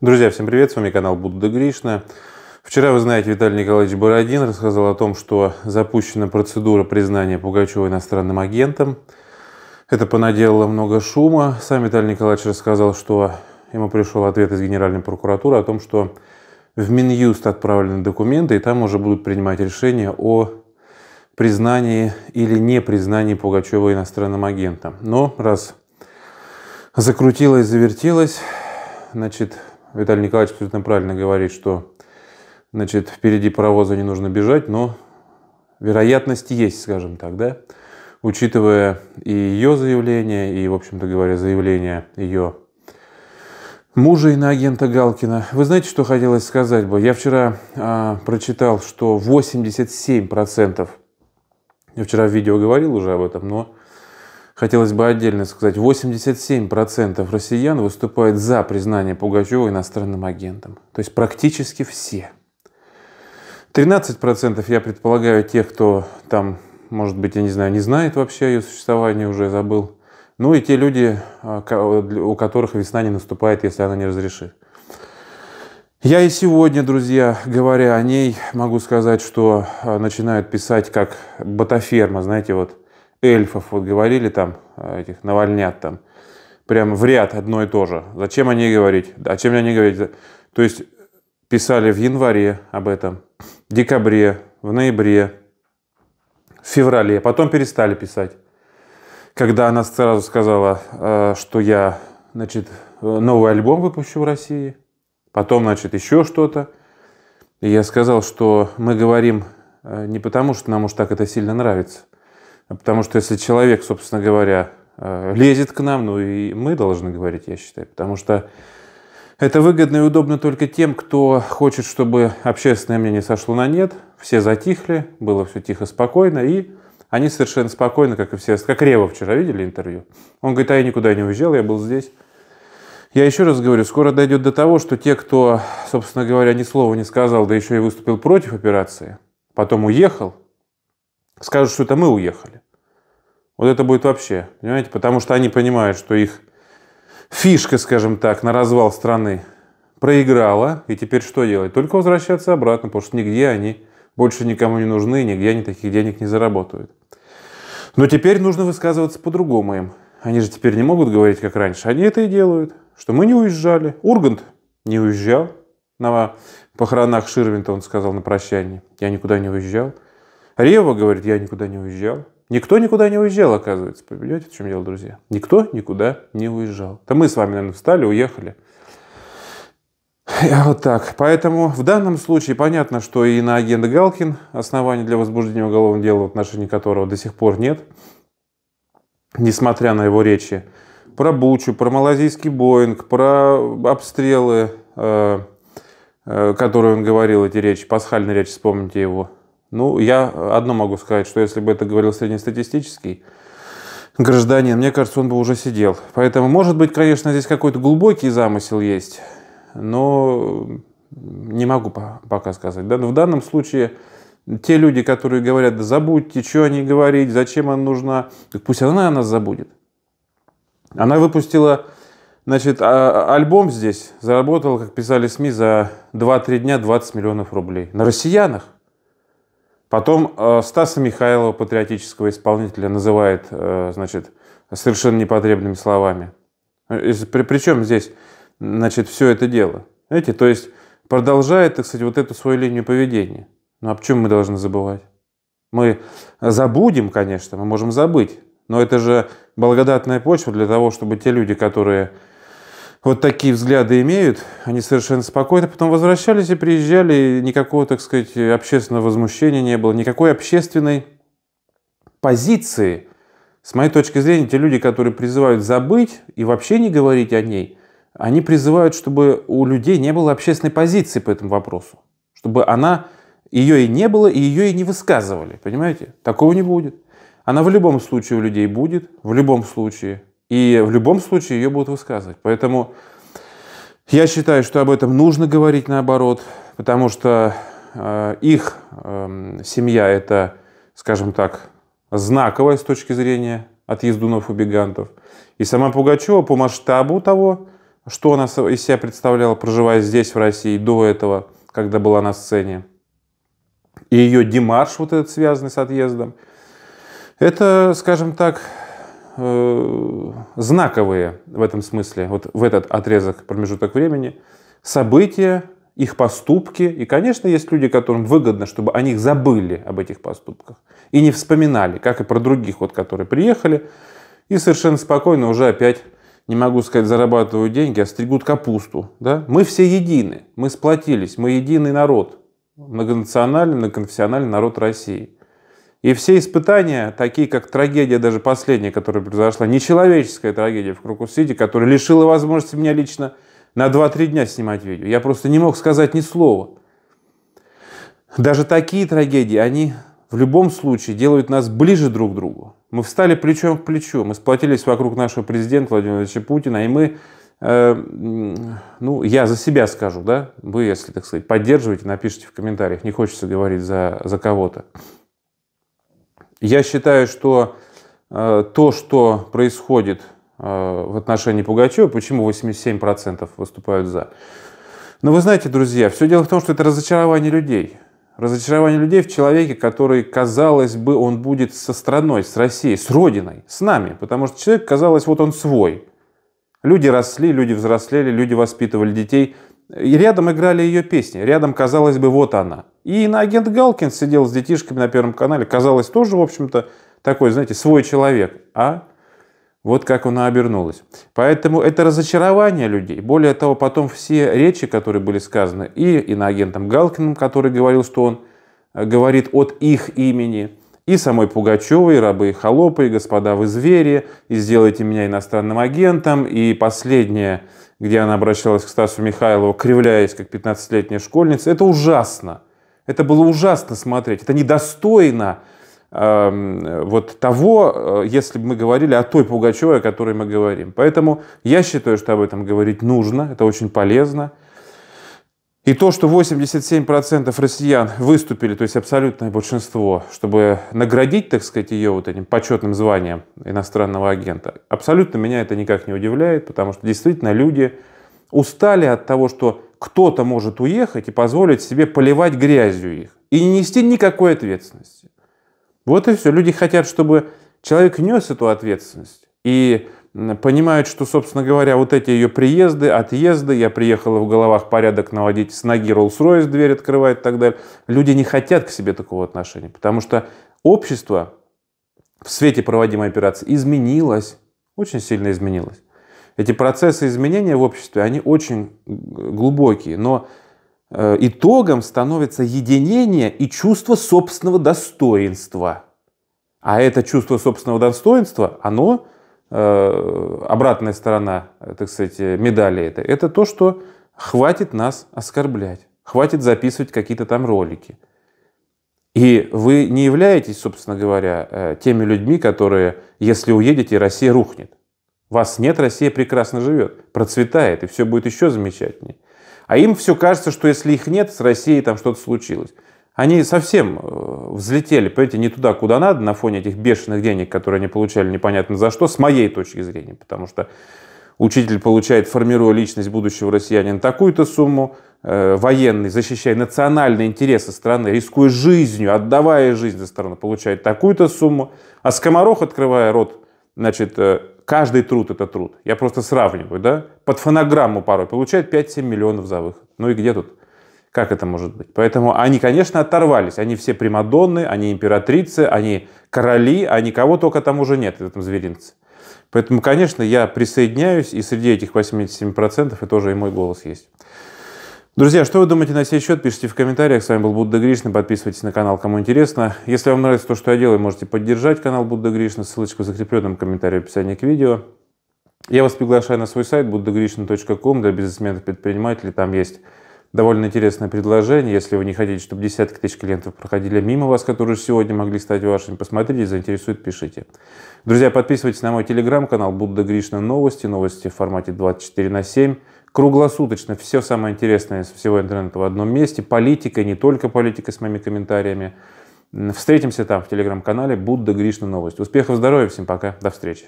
Друзья, всем привет, с вами канал Будда Гришна. Вчера, вы знаете, Виталий Николаевич Бородин рассказал о том, что запущена процедура признания Пугачева иностранным агентом. Это понаделало много шума. Сам Виталий Николаевич рассказал, что ему пришел ответ из Генеральной прокуратуры о том, что в Минюст отправлены документы, и там уже будут принимать решение о признании или не признании Пугачева иностранным агентом. Но раз закрутилось, завертелось, значит, Виталий Николаевич абсолютно правильно говорит, что значит, впереди паровоза не нужно бежать, но вероятность есть, скажем так, да? Учитывая и ее заявление, и, в общем-то говоря, заявление ее мужа и агента Галкина. Вы знаете, что хотелось сказать бы? Я вчера а, прочитал, что 87%, я вчера в видео говорил уже об этом, но Хотелось бы отдельно сказать, 87% россиян выступают за признание Пугачева иностранным агентом. То есть практически все. 13% я предполагаю тех, кто там, может быть, я не знаю, не знает вообще о ее существовании, уже забыл. Ну и те люди, а, у которых весна не наступает, если она не разрешит. Я и сегодня, друзья, говоря о ней, могу сказать, что а, начинают писать как ботаферма, знаете, вот эльфов, вот говорили там, э, этих навальнят там, прям в ряд одно и то же. Зачем о ней говорить? О а чем мне не говорить? То есть писали в январе об этом, в декабре, в ноябре, в феврале. Потом перестали писать. Когда она сразу сказала, э, что я, значит, э, новый альбом выпущу в России, потом, значит, еще что-то. я сказал, что мы говорим не потому, что нам уж так это сильно нравится – Потому что если человек, собственно говоря, э, лезет к нам, ну и мы должны говорить, я считаю, потому что это выгодно и удобно только тем, кто хочет, чтобы общественное мнение сошло на нет, все затихли, было все тихо, спокойно, и они совершенно спокойно, как и все, как Рева вчера, видели интервью? Он говорит, а я никуда не уезжал, я был здесь. Я еще раз говорю, скоро дойдет до того, что те, кто, собственно говоря, ни слова не сказал, да еще и выступил против операции, потом уехал, скажут, что это мы уехали. Вот это будет вообще, понимаете? Потому что они понимают, что их фишка, скажем так, на развал страны проиграла, и теперь что делать? Только возвращаться обратно, потому что нигде они больше никому не нужны, нигде они таких денег не заработают. Но теперь нужно высказываться по-другому им. Они же теперь не могут говорить, как раньше. Они это и делают, что мы не уезжали. Ургант не уезжал. На похоронах Ширвинта он сказал на прощании: Я никуда не уезжал. Рева говорит, я никуда не уезжал. Никто никуда не уезжал, оказывается. Понимаете, в чем дело, друзья? Никто никуда не уезжал. Да мы с вами, наверное, встали, уехали. Я вот так. Поэтому в данном случае понятно, что и на агента Галкин оснований для возбуждения уголовного дела, в отношении которого до сих пор нет, несмотря на его речи, про Бучу, про малазийский Боинг, про обстрелы, э, э, которые он говорил, эти речи, пасхальные речи, вспомните его, ну, я одно могу сказать, что если бы это говорил среднестатистический гражданин, мне кажется, он бы уже сидел. Поэтому, может быть, конечно, здесь какой-то глубокий замысел есть, но не могу пока сказать. Да? Но в данном случае те люди, которые говорят, да забудьте, что они говорить, зачем она нужна, так пусть она нас забудет. Она выпустила Значит, а, альбом здесь заработала, как писали СМИ, за 2-3 дня 20 миллионов рублей. На россиянах. Потом э, Стаса Михайлова, патриотического исполнителя, называет э, значит, совершенно непотребными словами. Э, Причем здесь значит, все это дело? Знаете, то есть продолжает, так сказать, вот эту свою линию поведения. Ну а чем мы должны забывать? Мы забудем, конечно, мы можем забыть, но это же благодатная почва для того, чтобы те люди, которые вот такие взгляды имеют, они совершенно спокойно потом возвращались и приезжали, и никакого, так сказать, общественного возмущения не было, никакой общественной позиции. С моей точки зрения, те люди, которые призывают забыть и вообще не говорить о ней, они призывают, чтобы у людей не было общественной позиции по этому вопросу, чтобы она, ее и не было, и ее и не высказывали, понимаете? Такого не будет. Она в любом случае у людей будет, в любом случае и в любом случае ее будут высказывать. Поэтому я считаю, что об этом нужно говорить наоборот, потому что э, их эм, семья это, скажем так, знаковая с точки зрения отъездунов ездунов и бегантов. И сама Пугачева по масштабу того, что она из себя представляла, проживая здесь, в России, до этого, когда была на сцене, и ее демарш вот этот связанный с отъездом, это, скажем так, э, знаковые в этом смысле, вот в этот отрезок, промежуток времени, события, их поступки. И, конечно, есть люди, которым выгодно, чтобы о них забыли, об этих поступках, и не вспоминали, как и про других, вот, которые приехали, и совершенно спокойно уже опять, не могу сказать, зарабатывают деньги, а стригут капусту. Да? Мы все едины, мы сплотились, мы единый народ, многонациональный, многоконфессиональный народ России – и все испытания, такие как трагедия, даже последняя, которая произошла, нечеловеческая трагедия в Крокус-Сити, которая лишила возможности меня лично на 2-3 дня снимать видео. Я просто не мог сказать ни слова. Даже такие трагедии, они в любом случае делают нас ближе друг к другу. Мы встали плечом к плечу, мы сплотились вокруг нашего президента Владимира Путина, и мы, э, ну, я за себя скажу, да, вы, если, так сказать, поддерживаете, напишите в комментариях, не хочется говорить за, за кого-то. Я считаю, что э, то, что происходит э, в отношении Пугачева, почему 87% выступают за. Но вы знаете, друзья, все дело в том, что это разочарование людей. Разочарование людей в человеке, который, казалось бы, он будет со страной, с Россией, с Родиной, с нами. Потому что человек, казалось, вот он свой. Люди росли, люди взрослели, люди воспитывали детей. И рядом играли ее песни, рядом, казалось бы, вот она. И иноагент Галкин сидел с детишками на Первом канале, казалось, тоже, в общем-то, такой, знаете, свой человек. А вот как она обернулась. Поэтому это разочарование людей. Более того, потом все речи, которые были сказаны и иноагентом Галкиным, который говорил, что он э, говорит от их имени – и самой Пугачевой, рабы и холопы, и господа вы звери, и сделайте меня иностранным агентом, и последнее, где она обращалась к Стасу Михайлову, кривляясь, как 15-летняя школьница, это ужасно. Это было ужасно смотреть. Это недостойно э, вот того, э, если бы мы говорили о той Пугачевой, о которой мы говорим. Поэтому я считаю, что об этом говорить нужно, это очень полезно. И то, что 87% россиян выступили, то есть абсолютное большинство, чтобы наградить, так сказать, ее вот этим почетным званием иностранного агента, абсолютно меня это никак не удивляет, потому что действительно люди устали от того, что кто-то может уехать и позволить себе поливать грязью их и не нести никакой ответственности. Вот и все. Люди хотят, чтобы человек нес эту ответственность. И понимают, что, собственно говоря, вот эти ее приезды, отъезды, я приехала в головах порядок наводить, с ноги Rolls-Royce дверь открывает и так далее. Люди не хотят к себе такого отношения, потому что общество в свете проводимой операции изменилось, очень сильно изменилось. Эти процессы изменения в обществе, они очень глубокие, но э, итогом становится единение и чувство собственного достоинства. А это чувство собственного достоинства, оно – Э, обратная сторона, так сказать, медали это, это то, что хватит нас оскорблять, хватит записывать какие-то там ролики. И вы не являетесь, собственно говоря, э, теми людьми, которые, если уедете, Россия рухнет. Вас нет, Россия прекрасно живет, процветает, и все будет еще замечательнее. А им все кажется, что если их нет, с Россией там что-то случилось они совсем э, взлетели, понимаете, не туда, куда надо, на фоне этих бешеных денег, которые они получали непонятно за что, с моей точки зрения, потому что учитель получает, формируя личность будущего россиянина, такую-то сумму, э, военный, защищая национальные интересы страны, рискуя жизнью, отдавая жизнь за страну, получает такую-то сумму, а скоморох, открывая рот, значит, э, каждый труд – это труд. Я просто сравниваю, да, под фонограмму порой получает 5-7 миллионов за выход. Ну и где тут? Как это может быть? Поэтому они, конечно, оторвались. Они все примадонны, они императрицы, они короли, а никого только там уже нет в этом зверинце. Поэтому, конечно, я присоединяюсь, и среди этих 87% и тоже и мой голос есть. Друзья, что вы думаете на сей счет, пишите в комментариях. С вами был Будда Гришна. Подписывайтесь на канал, кому интересно. Если вам нравится то, что я делаю, можете поддержать канал Будда Гришна. Ссылочка в закрепленном комментарии в описании к видео. Я вас приглашаю на свой сайт buddhagrishna.com для бизнесменов предпринимателей. Там есть довольно интересное предложение. Если вы не хотите, чтобы десятки тысяч клиентов проходили мимо вас, которые сегодня могли стать вашими, посмотрите, заинтересует, пишите. Друзья, подписывайтесь на мой телеграм-канал Будда Гришна Новости, новости в формате 24 на 7. Круглосуточно все самое интересное из всего интернета в одном месте. Политика, не только политика с моими комментариями. Встретимся там в телеграм-канале Будда Гришна Новости. Успехов, здоровья, всем пока, до встречи.